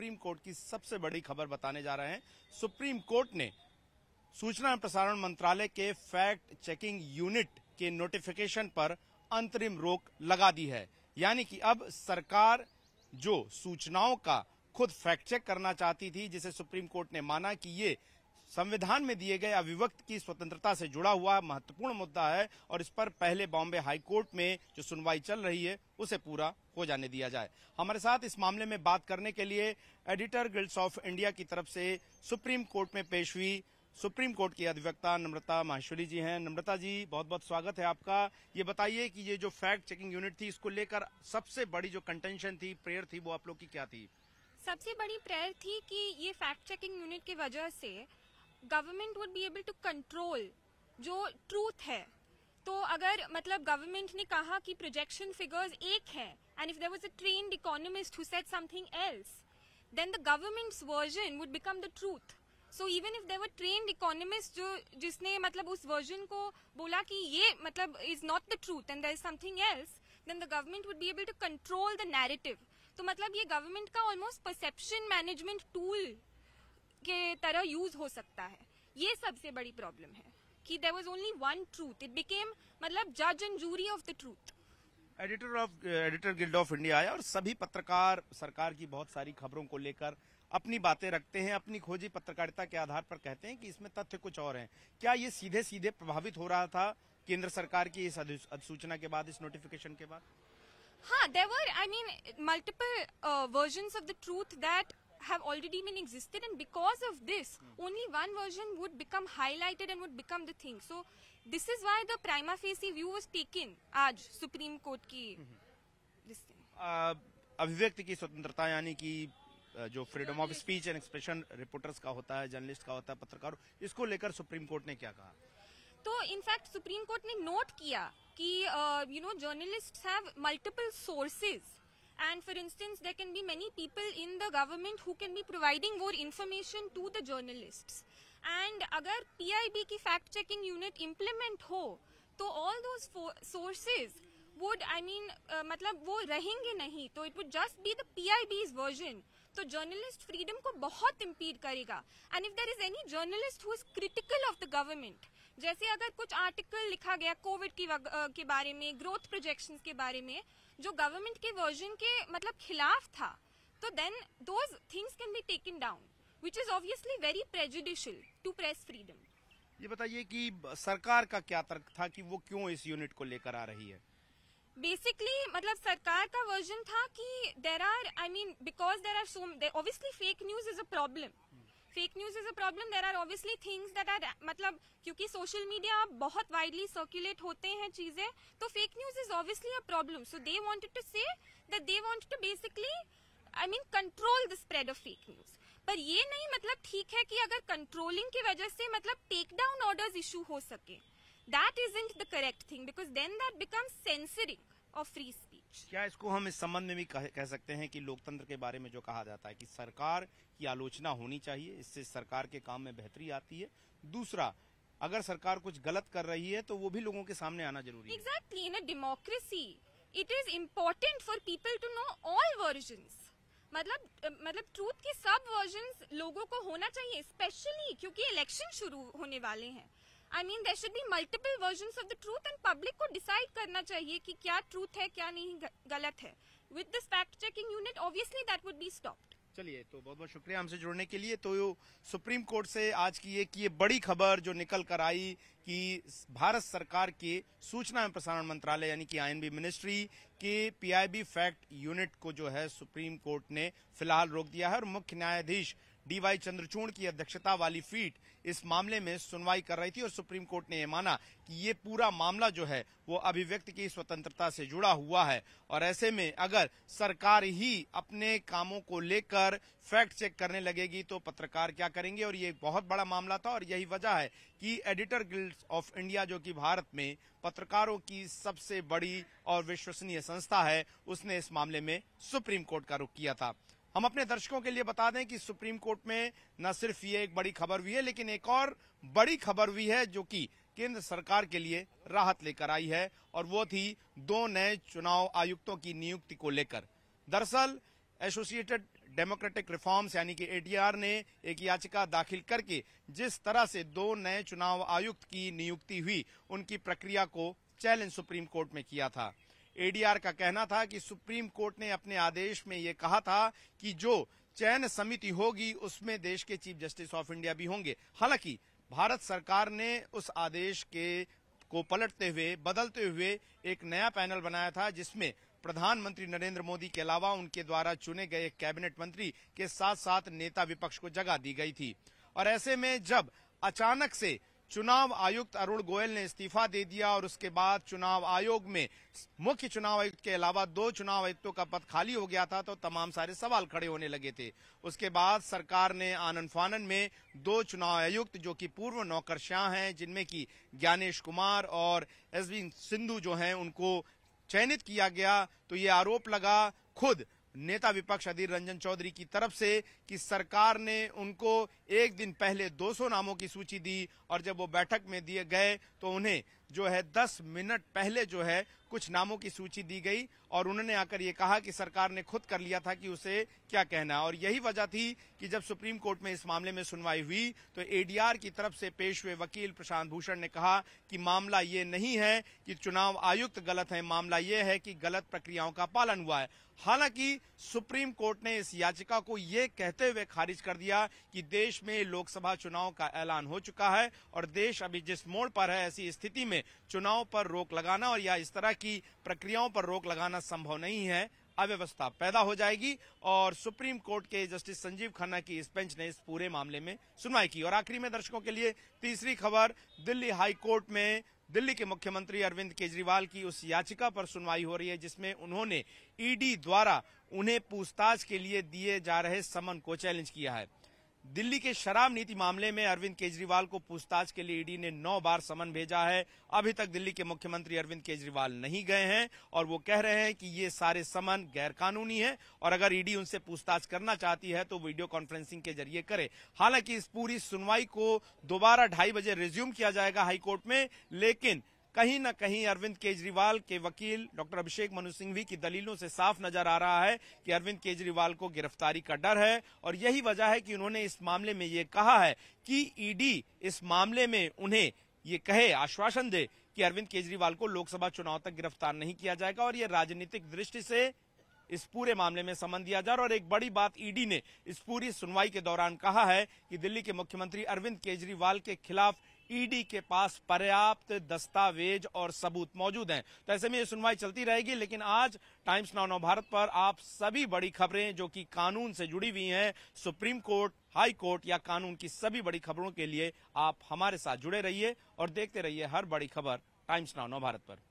Supreme court की सबसे बड़ी खबर बताने जा रहे हैं सुप्रीम कोर्ट ने सूचना एवं प्रसारण मंत्रालय के फैक्ट चेकिंग यूनिट के नोटिफिकेशन पर अंतरिम रोक लगा दी है यानी कि अब सरकार जो सूचनाओं का खुद फैक्ट चेक करना चाहती थी जिसे सुप्रीम कोर्ट ने माना कि ये संविधान में दिए गए अभिव्यक्त की स्वतंत्रता से जुड़ा हुआ महत्वपूर्ण मुद्दा है और इस पर पहले बॉम्बे हाईकोर्ट में जो सुनवाई चल रही है उसे पूरा हो जाने दिया जाए हमारे साथ इस मामले में बात करने के लिए एडिटर गिल्ड्स ऑफ इंडिया की तरफ से सुप्रीम कोर्ट में पेश हुई सुप्रीम कोर्ट की अधिवक्ता नम्रता माहेश्वरी जी हैं नम्रता जी बहुत बहुत स्वागत है आपका ये बताइए कि ये जो फैक्ट चेकिंग यूनिट थी इसको लेकर सबसे बड़ी जो कंटेंशन थी प्रेयर थी वो आप लोग की क्या थी सबसे बड़ी प्रेयर थी कि ये फैक्ट चेकिंग यूनिट की वजह से government would be able to control जो ट्रूथ है तो अगर मतलब गवर्नमेंट ने कहा कि प्रोजेक्शन फिगर्स एक है and if there was a trained economist who said something else then the government's version would become the truth so even if there trained economist जो जिसने मतलब उस वर्जन को बोला कि ये मतलब is not the truth and there is something else then the government would be able to control the narrative तो मतलब ये गवर्नमेंट का ऑलमोस्ट परसेप्शन मैनेजमेंट टूल के तरह यूज हो सकता है ये सबसे बड़ी प्रॉब्लम है कि there was only one truth it became मतलब जज and jury of the truth editor of editor guild of India आया और सभी पत्रकार सरकार की बहुत सारी खबरों को लेकर अपनी बातें रखते हैं अपनी खोजी पत्रकारिता के आधार पर कहते हैं कि इसमें तथ्य कुछ और हैं क्या ये सीधे सीधे प्रभावित हो रहा था केंद्र सरकार की इस अधिसूचना के बाद इस नोटिफिकेशन के बाद हाँ there were I mean multiple version of the truth that have already been existed and because of this mm. only one version would become highlighted and would become the thing so this is why the prima facie view was taken aaj supreme court ki mm -hmm. this thing uh, अभिव्यक्ति की स्वतंत्रता यानी कि जो freedom of speech and expression reporters का होता है journalist का होता है पत्रकार इसको लेकर सुप्रीम कोर्ट ने क्या कहा तो इनफैक्ट सुप्रीम कोर्ट ने नोट किया कि you know journalist have multiple sources And for instance, there can be many people in the government who can be providing more information to the journalists. And अगर PIB की fact checking unit implement ho, तो all those sources would, I mean, uh, मतलब वो रहेंगे नहीं, तो it would just be the PIB's version तो journalist freedom को बहुत इम्पीड करेगा and if there is any journalist who is critical of the government जैसे अगर कुछ आर्टिकल लिखा गया कोविड की वग, आ, के बारे में ग्रोथ प्रोजेक्शन के बारे में जो गवर्नमेंट के वर्जन के मतलब खिलाफ था तो then those things can be taken down which is obviously very prejudicial to press freedom ये बताइए कि सरकार का क्या तर्क था कि वो क्यों इस यूनिट को लेकर आ रही है बेसिकली मतलब सरकार का वर्जन था कि there are I mean because there are so obviously fake news is a problem fake news is a problem there are obviously things that are मतलब क्योंकि सोशल मीडिया बहुत वाइडली सर्कुलेट होते हैं चीजें तो fake news is obviously a problem so they wanted to say that they wanted to basically I mean control the spread of fake news पर ये नहीं मतलब ठीक है कि अगर कंट्रोलिंग की वजह से मतलब डाउन ऑर्डर्स इशू हो सके that isn't the correct thing because then that becomes censoring of free speech. क्या इसको हम इस संबंध में भी कह, कह सकते हैं कि लोकतंत्र के बारे में जो कहा जाता है कि सरकार की आलोचना होनी चाहिए इससे सरकार के काम में बेहतरी आती है दूसरा अगर सरकार कुछ गलत कर रही है तो वो भी लोगों के सामने आना जरूरी exactly, exactly in a democracy it is important for people to know all version मतलब मतलब ट्रूथ के सब वर्जन लोगों को होना चाहिए स्पेशली क्योंकि इलेक्शन शुरू होने वाले हैं I mean there should be multiple version of the truth and public को डिसाइड करना चाहिए कि क्या ट्रूथ है क्या नहीं गलत है with this fact checking unit obviously that would be stop चलिए तो बहुत बहुत शुक्रिया हमसे जुड़ने के लिए तो सुप्रीम कोर्ट से आज की एक ये बड़ी खबर जो निकल कर आई कि भारत सरकार के सूचना एवं प्रसारण मंत्रालय यानी कि आईएनबी मिनिस्ट्री के पीआईबी फैक्ट यूनिट को जो है सुप्रीम कोर्ट ने फिलहाल रोक दिया है और मुख्य न्यायाधीश डीवाई चंद्रचूड़ की अध्यक्षता वाली पीठ इस मामले में सुनवाई कर रही थी और सुप्रीम कोर्ट ने यह माना कि ये पूरा मामला जो है वो अभिव्यक्ति की स्वतंत्रता से जुड़ा हुआ है और ऐसे में अगर सरकार ही अपने कामों को लेकर फैक्ट चेक करने लगेगी तो पत्रकार क्या करेंगे और ये बहुत बड़ा मामला था और यही वजह है कि एडिटर गिल्ड ऑफ इंडिया जो कि भारत में पत्रकारों की सबसे बड़ी और विश्वसनीय संस्था है उसने इस मामले में सुप्रीम कोर्ट का रुख किया था हम अपने दर्शकों के लिए बता दें कि सुप्रीम कोर्ट में न सिर्फ ये एक बड़ी खबर हुई है लेकिन एक और बड़ी खबर हुई है जो कि केंद्र सरकार के लिए राहत लेकर आई है और वो थी दो नए चुनाव आयुक्तों की नियुक्ति को लेकर दरअसल एसोसिएटेड डेमोक्रेटिक रिफॉर्म्स यानी कि एडीआर ने एक याचिका दाखिल करके जिस तरह से दो नए चुनाव आयुक्त की नियुक्ति हुई उनकी प्रक्रिया को चैलेंज सुप्रीम कोर्ट में किया था एडीआर का कहना था कि सुप्रीम कोर्ट ने अपने आदेश में ये कहा था कि जो चयन समिति होगी उसमें देश के चीफ जस्टिस ऑफ इंडिया भी होंगे हालांकि भारत सरकार ने उस आदेश के को पलटते हुए बदलते हुए एक नया पैनल बनाया था जिसमें प्रधानमंत्री नरेंद्र मोदी के अलावा उनके द्वारा चुने गए कैबिनेट मंत्री के साथ साथ नेता विपक्ष को जगह दी गई थी और ऐसे में जब अचानक से चुनाव आयुक्त अरुण गोयल ने इस्तीफा दे दिया और उसके बाद चुनाव आयोग में मुख्य चुनाव आयुक्त के अलावा दो चुनाव आयुक्तों का पद खाली हो गया था तो तमाम सारे सवाल खड़े होने लगे थे उसके बाद सरकार ने आनंद फानन में दो चुनाव आयुक्त जो कि पूर्व नौकरशाह हैं जिनमें की ज्ञानेश कुमार और एस सिंधु जो हैं उनको चयनित किया गया तो ये आरोप लगा खुद नेता विपक्ष अधीर रंजन चौधरी की तरफ से कि सरकार ने उनको एक दिन पहले 200 नामों की सूची दी और जब वो बैठक में दिए गए तो उन्हें जो है 10 मिनट पहले जो है कुछ नामों की सूची दी गई और उन्होंने आकर ये कहा कि सरकार ने खुद कर लिया था कि उसे क्या कहना और यही वजह थी कि जब सुप्रीम कोर्ट में इस मामले में सुनवाई हुई तो एडीआर की तरफ से पेश हुए वकील प्रशांत भूषण ने कहा कि मामला ये नहीं है कि चुनाव आयुक्त गलत है मामला ये है कि गलत प्रक्रियाओं का पालन हुआ है हालांकि सुप्रीम कोर्ट ने इस याचिका को यह कहते हुए खारिज कर दिया कि देश में लोकसभा चुनाव का ऐलान हो चुका है और देश अभी जिस मोड़ पर है ऐसी स्थिति में में चुनाव पर रोक लगाना और या इस तरह की प्रक्रियाओं पर रोक लगाना संभव नहीं है अव्यवस्था पैदा हो जाएगी और सुप्रीम कोर्ट के जस्टिस संजीव खन्ना की इस बेंच ने इस पूरे मामले में सुनवाई की और आखिरी में दर्शकों के लिए तीसरी खबर दिल्ली हाई कोर्ट में दिल्ली के मुख्यमंत्री अरविंद केजरीवाल की उस याचिका पर सुनवाई हो रही है जिसमें उन्होंने ईडी द्वारा उन्हें पूछताछ के लिए दिए जा रहे समन को चैलेंज किया है दिल्ली के शराब नीति मामले में अरविंद केजरीवाल को पूछताछ के लिए ईडी ने नौ बार समन भेजा है अभी तक दिल्ली के मुख्यमंत्री अरविंद केजरीवाल नहीं गए हैं और वो कह रहे हैं कि ये सारे समन गैरकानूनी है और अगर ईडी उनसे पूछताछ करना चाहती है तो वीडियो कॉन्फ्रेंसिंग के जरिए करे हालांकि इस पूरी सुनवाई को दोबारा ढाई बजे रिज्यूम किया जाएगा हाईकोर्ट में लेकिन कहीं ना कहीं अरविंद केजरीवाल के वकील डॉक्टर अभिषेक मनु सिंघवी की दलीलों से साफ नजर आ रहा है कि अरविंद केजरीवाल को गिरफ्तारी का डर है और यही वजह है कि उन्होंने इस मामले में ये कहा है कि ईडी इस मामले में उन्हें ये कहे आश्वासन दे कि अरविंद केजरीवाल को लोकसभा चुनाव तक गिरफ्तार नहीं किया जाएगा और ये राजनीतिक दृष्टि से इस पूरे मामले में समन दिया जा रहा और एक बड़ी बात ईडी ने इस पूरी सुनवाई के दौरान कहा है कि दिल्ली के मुख्यमंत्री अरविंद केजरीवाल के खिलाफ ईडी के पास पर्याप्त दस्तावेज और सबूत मौजूद हैं तो ऐसे में ये सुनवाई चलती रहेगी लेकिन आज टाइम्स नाउ भारत पर आप सभी बड़ी खबरें जो कि कानून से जुड़ी हुई हैं सुप्रीम कोर्ट हाई कोर्ट या कानून की सभी बड़ी खबरों के लिए आप हमारे साथ जुड़े रहिए और देखते रहिए हर बड़ी खबर टाइम्स नाउ भारत पर